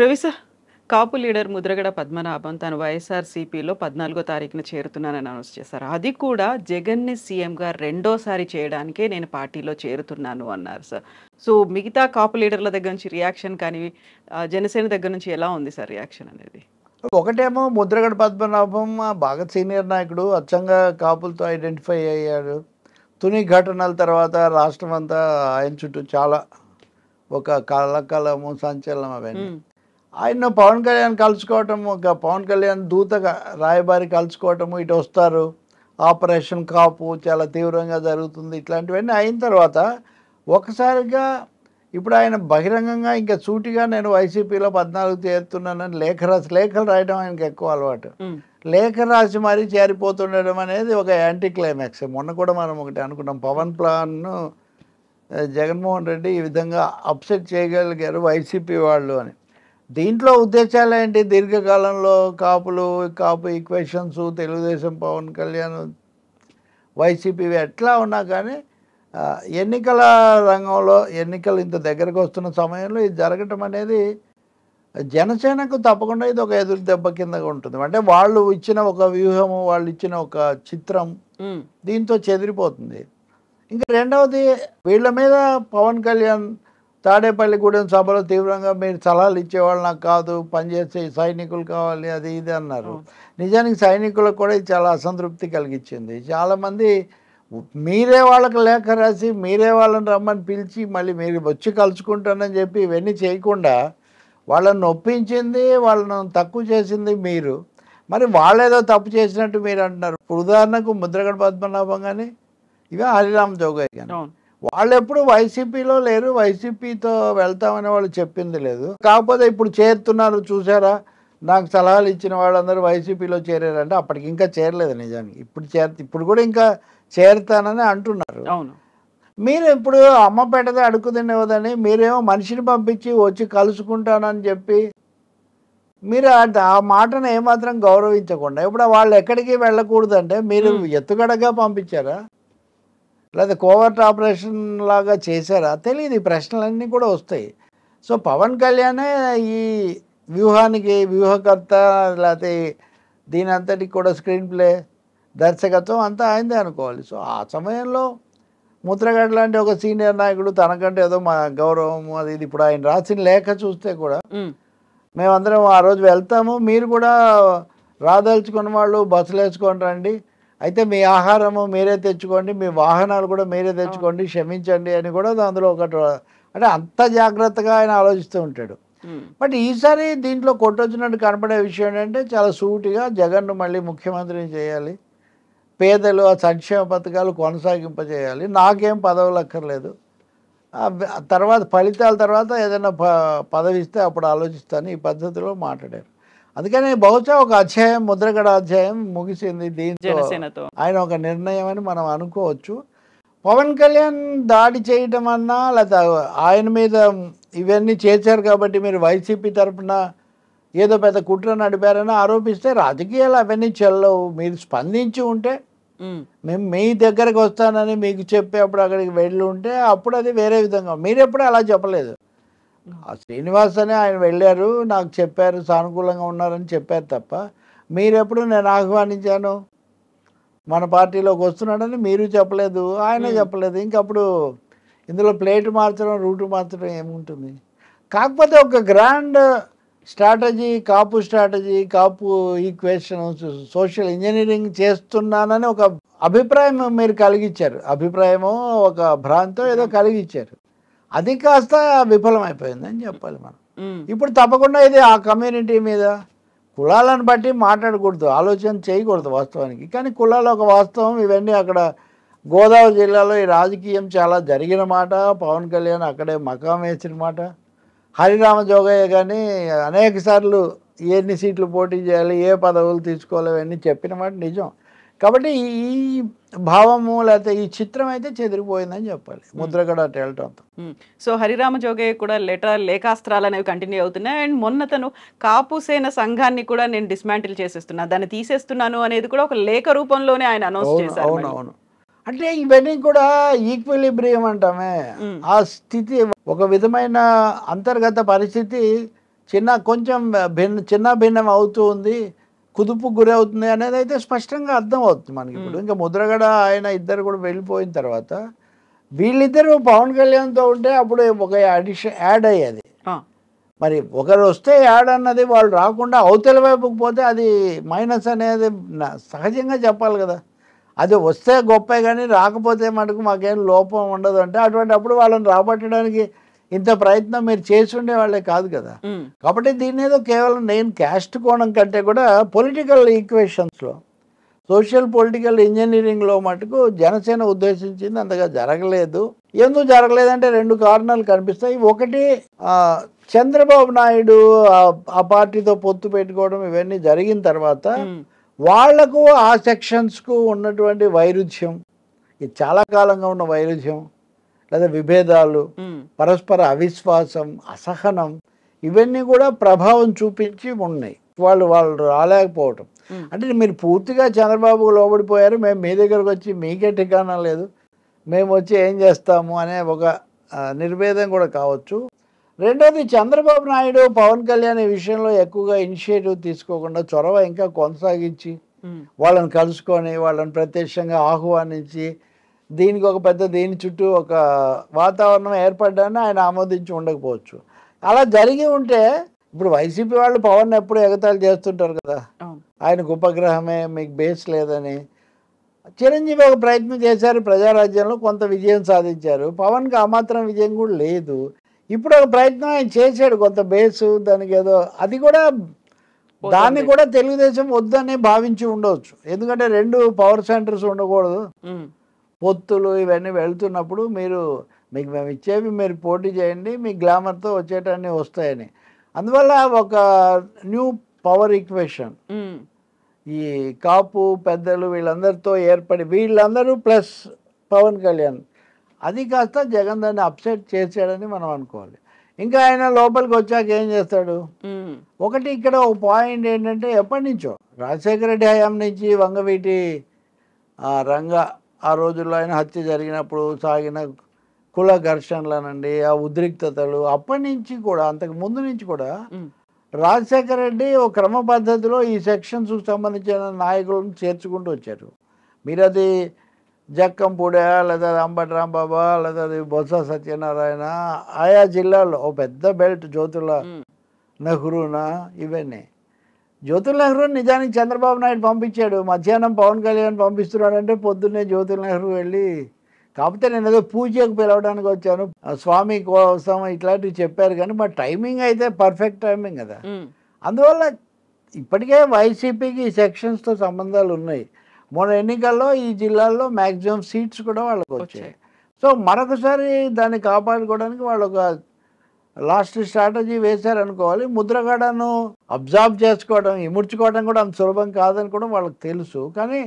Ravi sir Kapu leader Mudragada Padmanabham తన వైఎస్ఆర్సీపీలో పద్నాలుగో తారీఖున చేరుతున్నానని అనౌన్స్ చేశారు అది కూడా జగన్ని సీఎంగా రెండోసారి చేయడానికే నేను పార్టీలో చేరుతున్నాను అన్నారు సార్ సో మిగతా కాపు లీడర్ల దగ్గర నుంచి రియాక్షన్ కానీ జనసేన దగ్గర నుంచి ఎలా ఉంది సార్ రియాక్షన్ అనేది ఒకటేమో ముద్రగడ పద్మనాభం బాగా సీనియర్ నాయకుడు అచ్చంగా కాపులతో ఐడెంటిఫై అయ్యాడు తుని ఘటనల తర్వాత రాష్ట్రం అంతా ఆయన చుట్టూ చాలా ఒక కలకలము సంచలనం అవన్నీ ఆయన పవన్ కళ్యాణ్ కలుసుకోవటము పవన్ కళ్యాణ్ దూత రాయబారి కలుసుకోవటము ఇటు వస్తారు ఆపరేషన్ కాపు చాలా తీవ్రంగా జరుగుతుంది ఇట్లాంటివన్నీ అయిన తర్వాత ఒకసారిగా ఇప్పుడు ఆయన బహిరంగంగా ఇంకా సూటిగా నేను వైసీపీలో పద్నాలుగు చేరుతున్నానని లేఖ రాసి లేఖలు రాయడం ఆయనకి ఎక్కువ అలవాటు లేఖ రాసి మరీ చేరిపోతుండడం అనేది ఒక యాంటీ క్లైమాక్స్ మొన్న కూడా మనం ఒకటి అనుకున్నాం పవన్ ప్లాన్ను జగన్మోహన్ రెడ్డి ఈ విధంగా అప్సెట్ చేయగలిగారు వైసీపీ వాళ్ళు అని దీంట్లో ఉద్దేశాలు ఏంటి దీర్ఘకాలంలో కాపులు కాపు ఈక్వేషన్స్ తెలుగుదేశం పవన్ కళ్యాణ్ వైసీపీ ఎట్లా ఉన్నా కానీ ఎన్నికల రంగంలో ఎన్నికలు ఇంత దగ్గరకు వస్తున్న సమయంలో ఇది జరగటం అనేది జనసేనకు తప్పకుండా ఇది ఒక ఎదురు దెబ్బ కింద ఉంటుంది అంటే వాళ్ళు ఇచ్చిన ఒక వ్యూహము వాళ్ళు ఇచ్చిన ఒక చిత్రం దీంతో చెదిరిపోతుంది ఇంకా రెండవది వీళ్ళ మీద పవన్ కళ్యాణ్ తాడేపల్లిగూడెం సభలో తీవ్రంగా మీరు సలహాలు ఇచ్చేవాళ్ళు నాకు కాదు పనిచేసే సైనికులు కావాలి అది ఇది అన్నారు నిజానికి సైనికులకు కూడా ఇది చాలా అసంతృప్తి కలిగించింది చాలామంది మీరే వాళ్ళకి లేఖ రాసి మీరే వాళ్ళని రమ్మని పిలిచి మళ్ళీ మీరు వచ్చి కలుసుకుంటానని చెప్పి ఇవన్నీ చేయకుండా వాళ్ళని ఒప్పించింది వాళ్ళను తక్కువ చేసింది మీరు మరి వాళ్ళేదో తప్పు చేసినట్టు మీరు అంటున్నారు ఇప్పుడు ఉదాహరణకు ముద్రగడ పద్మనాభం కానీ ఇవే హరిరామ్ జోగయ్య కానీ వాళ్ళు ఎప్పుడు వైసీపీలో లేరు వైసీపీతో వెళ్తామని వాళ్ళు చెప్పింది లేదు కాకపోతే ఇప్పుడు చేరుతున్నారు చూసారా నాకు సలహాలు ఇచ్చిన వాళ్ళందరూ వైసీపీలో చేరారంటే అప్పటికి ఇంకా చేరలేదు నిజానికి ఇప్పుడు చేర ఇప్పుడు కూడా ఇంకా చేరుతానని అంటున్నారు అవును మీరు ఇప్పుడు అమ్మ పెట్టదే అడుగు తినేవదని మీరేమో మనిషిని పంపించి వచ్చి కలుసుకుంటానని చెప్పి మీరు ఆ మాటను ఏమాత్రం గౌరవించకుండా ఇప్పుడు వాళ్ళు ఎక్కడికి వెళ్ళకూడదంటే మీరు ఎత్తుగడగా పంపించారా లేదా కోవర్ట్ ఆపరేషన్ లాగా చేశారా తెలియదు ఈ ప్రశ్నలన్నీ కూడా వస్తాయి సో పవన్ కళ్యాణే ఈ వ్యూహానికి వ్యూహకర్త లేకపోతే దీని అంతటి కూడా స్క్రీన్ ప్లే దర్శకత్వం అంతా ఆయనదే అనుకోవాలి సో ఆ సమయంలో ముద్రగడ్ లాంటి ఒక సీనియర్ నాయకుడు తనకంటే ఏదో మా గౌరవం అది ఇది ఇప్పుడు ఆయన రాసిన లేఖ చూస్తే కూడా మేమందరం ఆ రోజు వెళ్తాము మీరు కూడా రాదలుచుకున్న వాళ్ళు బస్సులు వేసుకొని రండి అయితే మీ ఆహారము మీరే తెచ్చుకోండి మీ వాహనాలు కూడా మీరే తెచ్చుకోండి క్షమించండి అని కూడా అందులో ఒకటి అంటే అంత జాగ్రత్తగా ఆయన ఆలోచిస్తూ ఉంటాడు బట్ ఈసారి దీంట్లో కొట్టొచ్చినట్టు కనపడే విషయం ఏంటంటే చాలా సూటిగా జగన్ను మళ్ళీ ముఖ్యమంత్రిని చేయాలి పేదలు ఆ సంక్షేమ పథకాలు కొనసాగింపజేయాలి నాకేం పదవులు అక్కర్లేదు తర్వాత ఫలితాల తర్వాత ఏదైనా పదవిస్తే అప్పుడు ఆలోచిస్తాను ఈ పద్ధతిలో మాట్లాడారు అందుకని బహుశా ఒక అధ్యాయం ముద్రగడ అధ్యాయం ముగిసింది దీంతో ఆయన ఒక నిర్ణయం అని మనం అనుకోవచ్చు పవన్ కళ్యాణ్ దాడి చేయటం అన్నా లేదా ఆయన మీద ఇవన్నీ చేశారు కాబట్టి మీరు వైసీపీ తరఫున ఏదో పెద్ద కుట్ర నడిపారని ఆరోపిస్తే రాజకీయాలు అవన్నీ చెల్లవు మీరు స్పందించి ఉంటే మేము మీ దగ్గరకు వస్తానని మీకు చెప్పేప్పుడు అప్పుడు అక్కడికి వెళ్ళి ఉంటే అప్పుడు అది వేరే విధంగా మీరు ఎప్పుడూ అలా చెప్పలేదు ఆ శ్రీనివాస్ అని ఆయన వెళ్ళారు నాకు చెప్పారు సానుకూలంగా ఉన్నారని చెప్పారు తప్ప మీరెప్పుడు నేను ఆహ్వానించాను మన పార్టీలోకి వస్తున్నాడని మీరు చెప్పలేదు ఆయనే చెప్పలేదు ఇంకప్పుడు ఇందులో ప్లేట్ మార్చడం రూటు మార్చడం ఏముంటుంది కాకపోతే ఒక grand strategy Kapu strategy Kapu equation social engineering చేస్తున్నానని ఒక అభిప్రాయం మీరు కలిగించారు అభిప్రాయమో ఒక భ్రాంతో ఏదో కలిగించారు అది కాస్త విఫలమైపోయిందని చెప్పాలి మనం ఇప్పుడు తప్పకుండా ఇది ఆ కమ్యూనిటీ మీద కులాలను బట్టి మాట్లాడకూడదు ఆలోచన చేయకూడదు వాస్తవానికి కానీ కులాల ఒక వాస్తవం ఇవన్నీ అక్కడ గోదావరి జిల్లాలో ఈ రాజకీయం చాలా జరిగిన మాట పవన్ కళ్యాణ్ అక్కడే మకాం వేసిన మాట హరిరామ జోగయ్య కానీ అనేక సార్లు ఎన్ని సీట్లు పోటీ చేయాలి ఏ పదవులు తీసుకోవాలి అవన్నీ చెప్పిన మాట నిజం కాబట్టి ఈ భావము లేకపోతే ఈ చిత్రం అయితే చెదిరిపోయిందని చెప్పాలి ముద్రగడ తేలటంతో సో హరిరామ జోగయ్య కూడా లెటర్ లేఖాస్త్రాలు అనేవి కంటిన్యూ అవుతున్నాయి అండ్ మొన్న తను కాపుసేన సంఘాన్ని కూడా నేను డిస్మాంటిల్ చేసేస్తున్నా దాన్ని తీసేస్తున్నాను అనేది కూడా ఒక లేఖ రూపంలోనే ఆయన అనౌన్స్ చేశారు అవునవును అంటే ఇవన్నీ కూడా ఈక్విలిబ్రియం అంటామే ఆ స్థితి ఒక విధమైన అంతర్గత పరిస్థితి చిన్న కొంచెం భిన్న చిన్న భిన్నం అవుతూ ఉంది కుదుపు గురి అవుతుంది అనేది అయితే స్పష్టంగా అర్థం అవుతుంది మనకి ఇప్పుడు ఇంకా ముద్రగడ ఆయన ఇద్దరు కూడా వెళ్ళిపోయిన తర్వాత వీళ్ళిద్దరూ పవన్ కళ్యాణ్తో ఉంటే అప్పుడు ఒక అడిషన్ యాడ్ అయ్యేది మరి ఒకరు వస్తే యాడ్ అన్నది వాళ్ళు రాకుండా అవతల వైపుకి పోతే అది మైనస్ అనేది సహజంగా చెప్పాలి కదా అది వస్తే గొప్పే కానీ రాకపోతే మటుకు మాకేం లోపం ఉండదు అంటే అటువంటి అప్పుడు వాళ్ళని రాబట్టడానికి ఇంత ప్రయత్నం మీరు చేసి ఉండేవాళ్ళే కాదు కదా కాబట్టి దీని ఏదో కేవలం నేను క్యాస్ట్ కోణం కంటే కూడా పొలిటికల్ ఈక్వేషన్స్లో సోషల్ పొలిటికల్ ఇంజనీరింగ్లో మటుకు జనసేన ఉద్దేశించింది అంతగా జరగలేదు ఎందుకు జరగలేదంటే రెండు కారణాలు కనిపిస్తాయి ఒకటి చంద్రబాబు నాయుడు ఆ పార్టీతో పొత్తు పెట్టుకోవడం ఇవన్నీ జరిగిన తర్వాత వాళ్లకు ఆ సెక్షన్స్కు ఉన్నటువంటి వైరుధ్యం ఇది చాలా కాలంగా ఉన్న వైరుధ్యం లేదా విభేదాలు పరస్పర అవిశ్వాసం అసహనం ఇవన్నీ కూడా ప్రభావం చూపించి ఉన్నాయి వాళ్ళు వాళ్ళు రాలేకపోవటం అంటే మీరు పూర్తిగా చంద్రబాబు లోబడిపోయారు మేము మీ దగ్గరకు వచ్చి మీకే ఠికానా లేదు మేము వచ్చి ఏం చేస్తాము అనే ఒక నిర్వేదం కూడా కావచ్చు రెండోది చంద్రబాబు నాయుడు పవన్ కళ్యాణ్ విషయంలో ఎక్కువగా ఇనిషియేటివ్ తీసుకోకుండా చొరవ ఇంకా కొనసాగించి వాళ్ళని కలుసుకొని వాళ్ళని ప్రత్యక్షంగా ఆహ్వానించి దీనికి ఒక పెద్ద దీని చుట్టూ ఒక వాతావరణం ఏర్పడ్డాన్ని ఆయన ఆమోదించి ఉండకపోవచ్చు అలా జరిగి ఉంటే ఇప్పుడు వైసీపీ వాళ్ళు పవన్ ఎప్పుడు ఎగతాలు చేస్తుంటారు కదా ఆయనకు ఉపగ్రహమే మీకు బేస్ లేదని చిరంజీవి ఒక ప్రయత్నం చేశారు ప్రజారాజ్యంలో కొంత విజయం సాధించారు పవన్కి ఆ మాత్రం విజయం కూడా లేదు ఇప్పుడు ఒక ప్రయత్నం ఆయన చేశాడు కొంత బేసు దానికి ఏదో అది కూడా దాన్ని కూడా తెలుగుదేశం వద్దని భావించి ఉండవచ్చు ఎందుకంటే రెండు పవర్ సెంటర్స్ ఉండకూడదు పొత్తులు ఇవన్నీ వెళ్తున్నప్పుడు మీరు మీకు మేము ఇచ్చేవి మీరు పోటీ చేయండి మీ గ్లామర్తో వచ్చేటన్నీ వస్తాయని అందువల్ల ఒక న్యూ పవర్ ఈక్వేషన్ ఈ కాపు పెద్దలు వీళ్ళందరితో ఏర్పడి వీళ్ళందరూ ప్లస్ పవన్ కళ్యాణ్ అది కాస్త జగన్ దాన్ని అప్సెట్ చేశాడని మనం అనుకోవాలి ఇంకా ఆయన లోపలికి వచ్చాక ఏం చేస్తాడు ఒకటి ఇక్కడ ఒక పాయింట్ ఏంటంటే ఎప్పటి నుంచో రాజశేఖర రెడ్డి హయాం నుంచి వంగవీటి రంగ ఆ రోజుల్లో ఆయన హత్య జరిగినప్పుడు సాగిన కుల ఘర్షణలనండి ఆ ఉద్రిక్తతలు అప్పటి నుంచి కూడా అంతకు ముందు నుంచి కూడా రాజశేఖర రెడ్డి ఓ క్రమ పద్ధతిలో ఈ సెక్షన్స్కు సంబంధించిన నాయకులను చేర్చుకుంటూ వచ్చారు మీరు అది జక్కంపూడే లేదా అంబటి రాంబాబా లేదా బొత్స సత్యనారాయణ ఆయా జిల్లాల్లో ఓ పెద్ద బెల్ట్ జ్యోతుల నెహ్రూనా ఇవన్నీ జ్యోతుల్ నెహ్రూ నిజానికి చంద్రబాబు నాయుడు పంపించాడు మధ్యాహ్నం పవన్ కళ్యాణ్ పంపిస్తున్నాడు అంటే పొద్దున్నే జ్యోతుల్ నెహ్రూ వెళ్ళి కాకపోతే నేను ఏదో పూజకు పిలవడానికి వచ్చాను స్వామి కోసం ఇట్లాంటివి చెప్పారు కానీ మా టైమింగ్ అయితే పర్ఫెక్ట్ టైమింగ్ కదా అందువల్ల ఇప్పటికే వైసీపీకి ఈ సెక్షన్స్తో సంబంధాలు ఉన్నాయి మొన్న ఎన్నికల్లో ఈ జిల్లాల్లో మ్యాక్సిమం సీట్స్ కూడా వాళ్ళకి వచ్చాయి సో మరొకసారి దాన్ని కాపాడుకోవడానికి వాళ్ళు ఒక లాస్ట్ స్ట్రాటజీ వేశారనుకోవాలి ముద్రగడను అబ్జార్బ్ చేసుకోవడం ఇముడ్చుకోవడం కూడా అంత సులభం కాదని కూడా వాళ్ళకి తెలుసు కానీ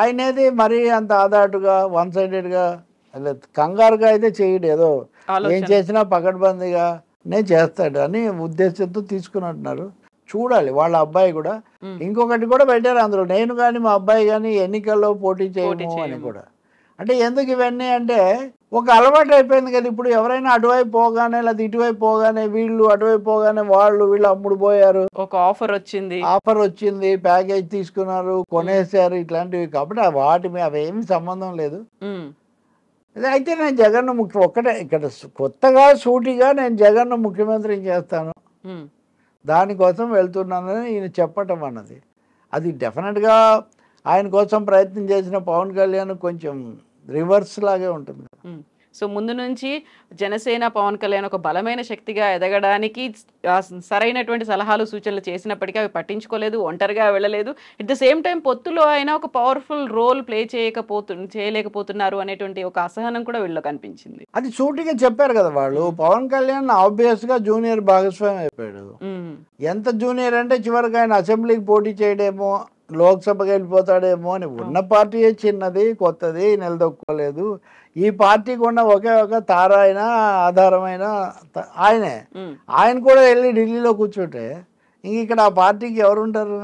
ఆయనేది మరీ అంత ఆదాటుగా వన్ సైడెడ్గా కంగారుగా అయితే చేయడు ఏదో ఏం చేసినా పకడ్బందీగా నేను చేస్తాడు అని ఉద్దేశంతో తీసుకున్నట్టున్నారు చూడాలి వాళ్ళ అబ్బాయి కూడా ఇంకొకటి కూడా పెట్టారు అందులో నేను కానీ మా అబ్బాయి కానీ ఎన్నికల్లో పోటీ చేయడం అని కూడా అంటే ఎందుకు ఇవన్నీ అంటే ఒక అలవాటు అయిపోయింది కదా ఇప్పుడు ఎవరైనా అటువైపు పోగానే లేదా ఇటువైపు పోగానే వీళ్ళు అటువైపు పోగానే వాళ్ళు వీళ్ళు అమ్ముడు పోయారు ఒక ఆఫర్ వచ్చింది ఆఫర్ వచ్చింది ప్యాకేజ్ తీసుకున్నారు కొనేసారు ఇట్లాంటివి కాబట్టి వాటి అవేమి సంబంధం లేదు అయితే నేను జగన్ ముఖ్య ఒక్కటే ఇక్కడ కొత్తగా సూటిగా నేను జగన్ ముఖ్యమంత్రి చేస్తాను దానికోసం వెళ్తున్నానని ఈయన చెప్పటం అన్నది అది డెఫినెట్గా ఆయన కోసం ప్రయత్నం చేసిన పవన్ కళ్యాణ్ కొంచెం రివర్స్ లాగే ఉంటుంది సో ముందు నుంచి జనసేన పవన్ కళ్యాణ్ ఒక బలమైన శక్తిగా ఎదగడానికి సరైనటువంటి సలహాలు సూచనలు చేసినప్పటికీ అవి పట్టించుకోలేదు ఒంటరిగా వెళ్ళలేదు ఎట్ ద సేమ్ టైం పొత్తులో ఆయన ఒక పవర్ఫుల్ రోల్ ప్లే చేయకపోతు చేయలేకపోతున్నారు అనేటువంటి ఒక అసహనం కూడా వీళ్ళు కనిపించింది అది సూటిగా చెప్పారు కదా వాళ్ళు పవన్ కళ్యాణ్ ఆబ్వియస్ గా జూనియర్ భాగస్వామి అయిపోయాడు ఎంత జూనియర్ అంటే చివరికి ఆయన అసెంబ్లీకి పోటీ చేయడేమో లోక్సభకి వెళ్ళిపోతాడేమో అని ఉన్న పార్టీ చిన్నది కొత్తది నిలదొక్కలేదు ఈ పార్టీకి ఉన్న ఒకే ఒక తార ఆధారమైన ఆయనే ఆయన కూడా వెళ్ళి ఢిల్లీలో కూర్చుంటే ఇంక ఇక్కడ ఆ పార్టీకి ఎవరుంటారు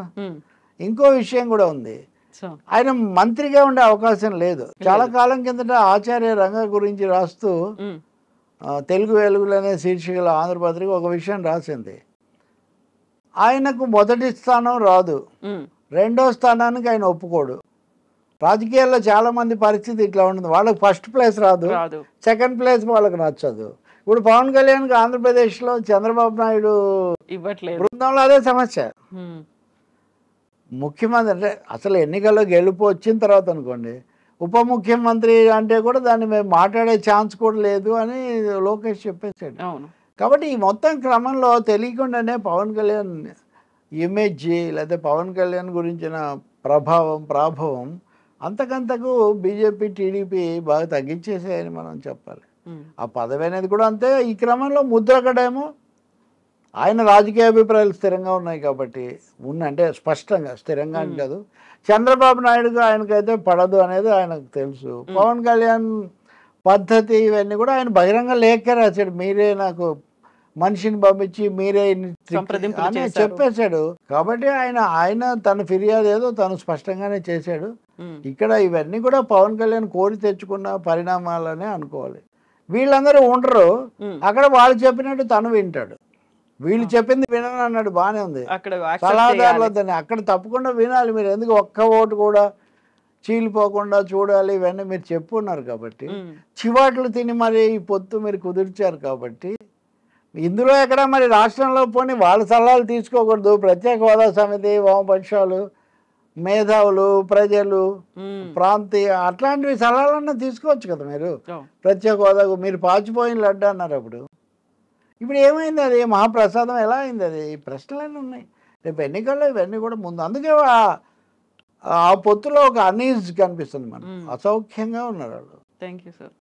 ఇంకో విషయం కూడా ఉంది ఆయన మంత్రిగా ఉండే అవకాశం లేదు చాలా కాలం కిందట ఆచార్య రంగ గురించి రాస్తూ తెలుగు వెలుగులనే శీర్షికల ఆంధ్రపత్రిక ఒక విషయం రాసింది ఆయనకు మొదటి స్థానం రాదు రెండో స్థానానికి ఆయన ఒప్పుకోడు రాజకీయాల్లో చాలామంది పరిస్థితి ఇట్లా ఉంటుంది వాళ్ళకి ఫస్ట్ ప్లేస్ రాదు సెకండ్ ప్లేస్ వాళ్ళకి నచ్చదు ఇప్పుడు పవన్ ఆంధ్రప్రదేశ్ ఆంధ్రప్రదేశ్లో చంద్రబాబు నాయుడు ఇవ్వట్లేదు బృందంలో అదే సమస్య ముఖ్యమంత్రి అంటే అసలు ఎన్నికల్లో గెలుపు వచ్చిన తర్వాత అనుకోండి ఉప ముఖ్యమంత్రి అంటే కూడా దాన్ని మేము మాట్లాడే ఛాన్స్ కూడా లేదు అని లోకేష్ చెప్పేసాడు కాబట్టి ఈ మొత్తం క్రమంలో తెలియకుండానే పవన్ కళ్యాణ్ ఇమేజ్ లేదా పవన్ కళ్యాణ్ గురించిన ప్రభావం ప్రాభవం అంతకంతకు బీజేపీ టీడీపీ బాగా తగ్గించేసాయని మనం చెప్పాలి ఆ పదవి అనేది కూడా అంతే ఈ క్రమంలో ముద్రకడేమో ఆయన రాజకీయ అభిప్రాయాలు స్థిరంగా ఉన్నాయి కాబట్టి ఉందంటే స్పష్టంగా స్థిరంగా అని కాదు చంద్రబాబు నాయుడుగా ఆయనకైతే పడదు అనేది ఆయనకు తెలుసు పవన్ కళ్యాణ్ పద్ధతి ఇవన్నీ కూడా ఆయన బహిరంగ లేఖ రాశాడు మీరే నాకు మనిషిని పంపించి మీరే అని చెప్పేశాడు కాబట్టి ఆయన ఆయన తన ఫిర్యాదు ఏదో తను స్పష్టంగానే చేశాడు ఇక్కడ ఇవన్నీ కూడా పవన్ కళ్యాణ్ కోరి తెచ్చుకున్న పరిణామాలనే అనుకోవాలి వీళ్ళందరూ ఉండరు అక్కడ వాళ్ళు చెప్పినట్టు తను వింటాడు వీళ్ళు చెప్పింది వినను అన్నాడు బాగానే ఉంది సలహాదారులు అక్కడ తప్పకుండా వినాలి మీరు ఎందుకు ఒక్క ఓటు కూడా చీలిపోకుండా చూడాలి ఇవన్నీ మీరు చెప్పున్నారు కాబట్టి చివాట్లు తిని మరి ఈ పొత్తు మీరు కుదిర్చారు కాబట్టి ఇందులో ఎక్కడ మరి రాష్ట్రంలో పోని వాళ్ళ సలహాలు తీసుకోకూడదు ప్రత్యేక హోదా సమితి వామపక్షాలు మేధావులు ప్రజలు ప్రాంతీయ అట్లాంటివి సలహాలన్నా తీసుకోవచ్చు కదా మీరు ప్రత్యేక హోదాకు మీరు పాచిపోయిన లడ్డు అన్నారు అప్పుడు ఇప్పుడు ఏమైంది అది మహాప్రసాదం ఎలా అయింది అది ప్రశ్నలన్నీ ఉన్నాయి రేపు ఎన్నికల్లో ఇవన్నీ కూడా ముందు అందుకే ఆ పొత్తులో ఒక అనీజ్ కనిపిస్తుంది మనం అసౌఖ్యంగా ఉన్నారు వాళ్ళు థ్యాంక్ యూ సార్